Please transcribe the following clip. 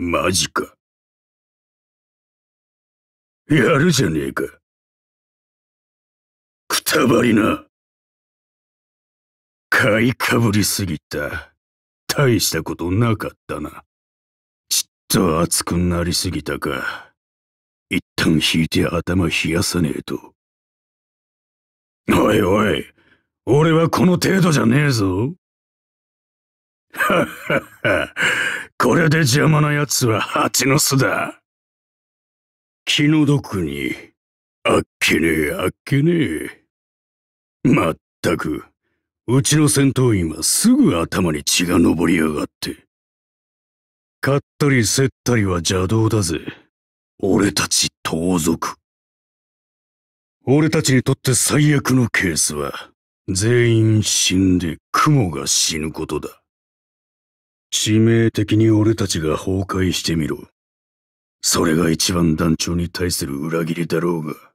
マジか。やるじゃねえか。くたばりな。買いかぶりすぎた。大したことなかったな。ちっと熱くなりすぎたか。一旦引いて頭冷やさねえと。おいおい、俺はこの程度じゃねえぞ。これで邪魔な奴は蜂の巣だ。気の毒に、あっけねえあっけねえ。まったく、うちの戦闘員はすぐ頭に血が上り上がって。買ったり競ったりは邪道だぜ。俺たち盗賊。俺たちにとって最悪のケースは、全員死んで雲が死ぬことだ。致命的に俺たちが崩壊してみろ。それが一番団長に対する裏切りだろうが。